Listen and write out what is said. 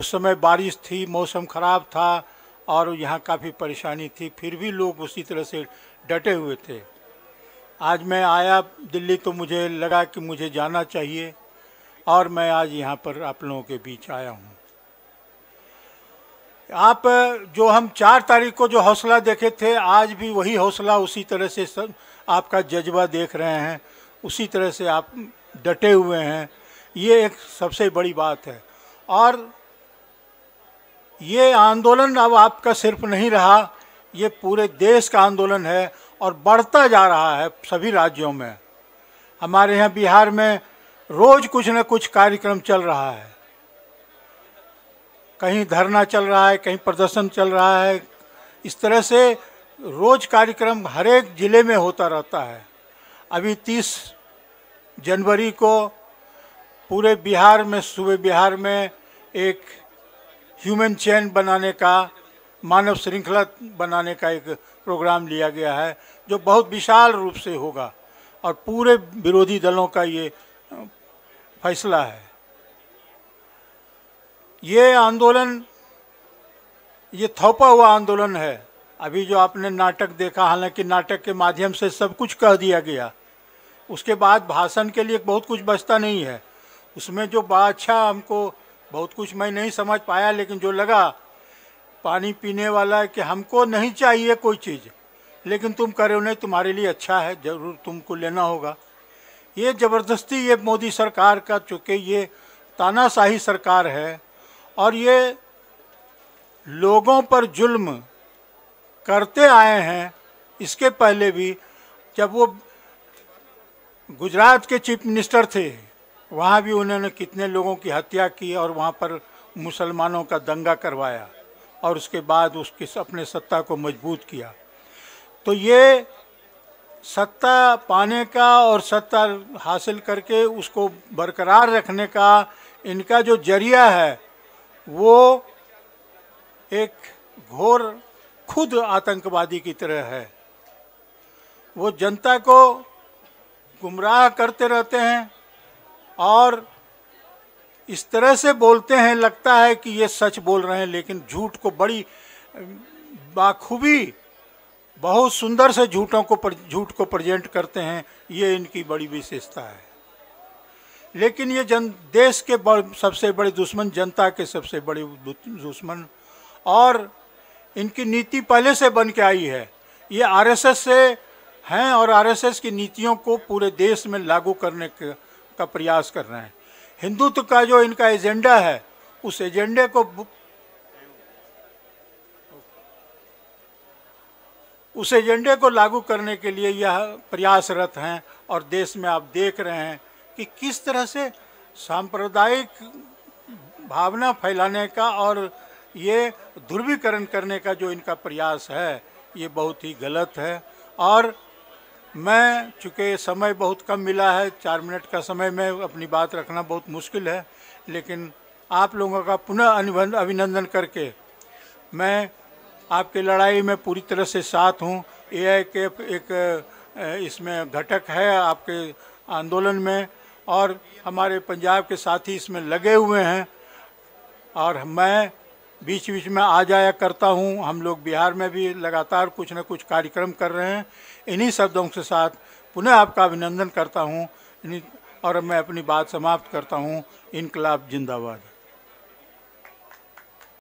उस समय बारिश थी मौसम ख़राब था और यहाँ काफ़ी परेशानी थी फिर भी लोग उसी तरह से डटे हुए थे आज मैं आया दिल्ली तो मुझे लगा कि मुझे जाना चाहिए और मैं आज यहाँ पर आप लोगों के बीच आया हूँ आप जो हम चार तारीख को जो हौसला देखे थे आज भी वही हौसला उसी तरह से सब आपका जज्बा देख रहे हैं उसी तरह से आप डटे हुए हैं ये एक सबसे बड़ी बात है और ये आंदोलन अब आपका सिर्फ नहीं रहा ये पूरे देश का आंदोलन है और बढ़ता जा रहा है सभी राज्यों में हमारे यहाँ बिहार में रोज़ कुछ न कुछ कार्यक्रम चल रहा है कहीं धरना चल रहा है कहीं प्रदर्शन चल रहा है इस तरह से रोज़ कार्यक्रम हर एक ज़िले में होता रहता है अभी तीस जनवरी को पूरे बिहार में सुबह बिहार में एक ह्यूमन चैन बनाने का मानव श्रृंखला बनाने का एक प्रोग्राम लिया गया है जो बहुत विशाल रूप से होगा और पूरे विरोधी दलों का ये फैसला है ये आंदोलन ये थोपा हुआ आंदोलन है अभी जो आपने नाटक देखा हालांकि नाटक के माध्यम से सब कुछ कह दिया गया उसके बाद भाषण के लिए बहुत कुछ बचता नहीं है उसमें जो बादशाह हमको बहुत कुछ मैं नहीं समझ पाया लेकिन जो लगा पानी पीने वाला है कि हमको नहीं चाहिए कोई चीज़ लेकिन तुम करे उन्हें तुम्हारे लिए अच्छा है ज़रूर तुमको लेना होगा ये ज़बरदस्ती ये मोदी सरकार का चूँकि ये तानाशाही सरकार है और ये लोगों पर जुल्म करते आए हैं इसके पहले भी जब वो गुजरात के चीफ मिनिस्टर थे वहाँ भी उन्होंने कितने लोगों की हत्या की और वहाँ पर मुसलमानों का दंगा करवाया और उसके बाद उसके अपने सत्ता को मजबूत किया तो ये सत्ता पाने का और सत्ता हासिल करके उसको बरकरार रखने का इनका जो जरिया है वो एक घोर खुद आतंकवादी की तरह है वो जनता को गुमराह करते रहते हैं और इस तरह से बोलते हैं लगता है कि ये सच बोल रहे हैं लेकिन झूठ को बड़ी बाखूबी बहुत सुंदर से झूठों को झूठ को प्रेजेंट करते हैं ये इनकी बड़ी विशेषता है लेकिन ये जन देश के सबसे बड़े दुश्मन जनता के सबसे बड़े दुश्मन और इनकी नीति पहले से बन के आई है ये आरएसएस से हैं और आरएसएस की नीतियों को पूरे देश में लागू करने के का प्रयास कर रहे हैं हिंदुत्व का जो इनका एजेंडा है उस एजेंडे को उस एजेंडे को लागू करने के लिए यह प्रयासरत हैं और देश में आप देख रहे हैं कि किस तरह से सांप्रदायिक भावना फैलाने का और ये ध्रुवीकरण करने का जो इनका प्रयास है ये बहुत ही गलत है और मैं चूँकि समय बहुत कम मिला है चार मिनट का समय में अपनी बात रखना बहुत मुश्किल है लेकिन आप लोगों का पुनः अभिनंदन करके मैं आपके लड़ाई में पूरी तरह से साथ हूँ ए के एक इसमें घटक है आपके आंदोलन में और हमारे पंजाब के साथी इसमें लगे हुए हैं और मैं बीच बीच में आ जाया करता हूँ हम लोग बिहार में भी लगातार कुछ न कुछ कार्यक्रम कर रहे हैं इन्हीं शब्दों के साथ पुनः आपका अभिनंदन करता हूँ और मैं अपनी बात समाप्त करता हूँ इनकलाब जिंदाबाद